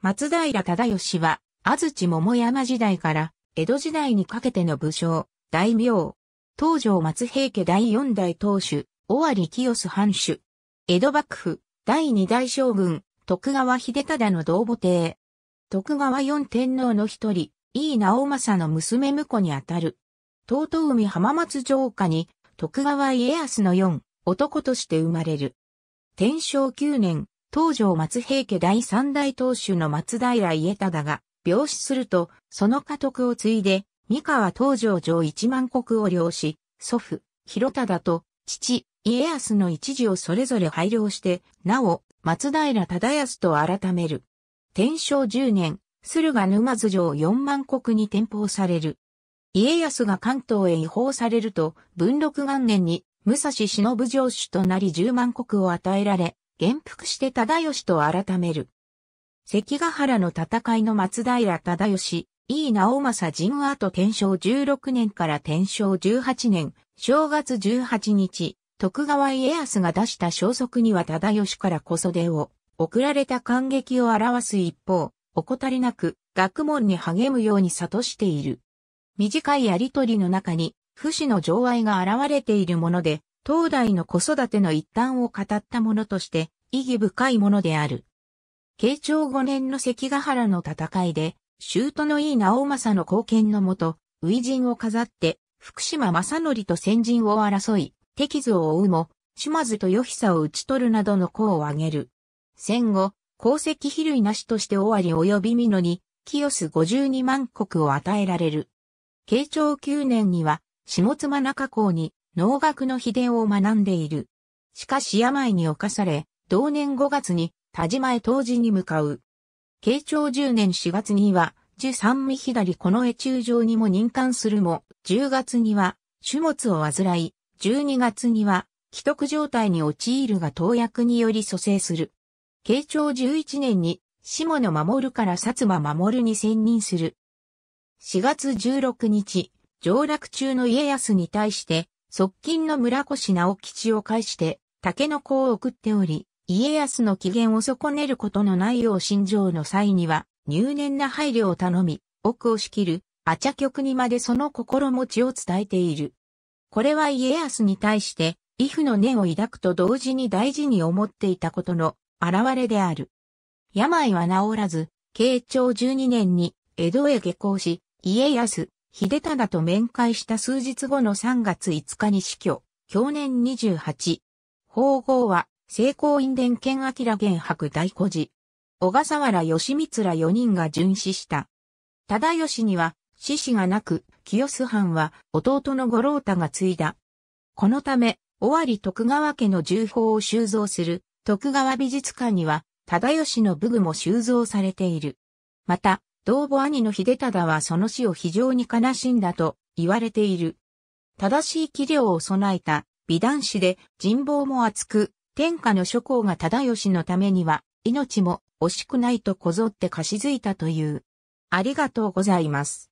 松平忠義は、安土桃山時代から江戸時代にかけての武将、大名、東条松平家第四代当主、尾張清須藩主、江戸幕府、第二代将軍、徳川秀忠の同母帝。徳川四天皇の一人、井伊直政の娘婿にあたる。東東海浜松城下に、徳川家康の四、男として生まれる。天正九年、東条松平家第三代当主の松平家忠が病死すると、その家督を継いで、三河東条城一万国を領し、祖父、広忠と父、家康の一時をそれぞれ配慮して、なお、松平忠康と改める。天正十年、駿河沼津城四万国に転封される。家康が関東へ移法されると、文禄元年に武蔵忍城主となり十万国を与えられ、元服して忠義と改める。関ヶ原の戦いの松平忠義、井伊直政陣と、天正16年から天正18年、正月18日、徳川家康が出した消息には忠義から小袖を、送られた感激を表す一方、怠りなく、学問に励むように諭している。短いやりとりの中に、不死の情愛が現れているもので、東大の子育ての一端を語ったものとして意義深いものである。慶長5年の関ヶ原の戦いで、舅の井直政の貢献のもと、初陣を飾って、福島正則と先陣を争い、敵図を追うも、島津と与久を討ち取るなどの功を挙げる。戦後、功績比類なしとして終わり及び美濃に、清須52万国を与えられる。慶長9年には、下妻中港に農学の秘伝を学んでいる。しかし病に侵され、同年5月に田島へ当時に向かう。慶長10年4月には、樹三味左この絵中上にも任官するも、10月には、種物を患い、12月には、既得状態に陥るが投薬により蘇生する。慶長11年に、下野守から薩摩守に専任する。4月16日、上洛中の家康に対して、側近の村越直吉を介して、竹の子を送っており、家康の機嫌を損ねることのないよう心情の際には、入念な配慮を頼み、奥を仕切る、あちゃ曲にまでその心持ちを伝えている。これは家康に対して、威風の念を抱くと同時に大事に思っていたことの現れである。病は治らず、慶長12年に江戸へ下校し、家康、秀忠と面会した数日後の3月5日に死去、去年28。法号は、聖光院伝剣明玄白大古寺。小笠原義光ら4人が殉死した。忠義には、死死がなく、清須藩は弟の五郎太が継いだ。このため、尾張徳川家の重宝を収蔵する徳川美術館には、忠義の武具も収蔵されている。また、同母兄の秀忠はその死を非常に悲しんだと言われている。正しい器量を備えた美男子で人望も厚く、天下の諸侯が忠義のためには命も惜しくないとこぞって貸し付いたという。ありがとうございます。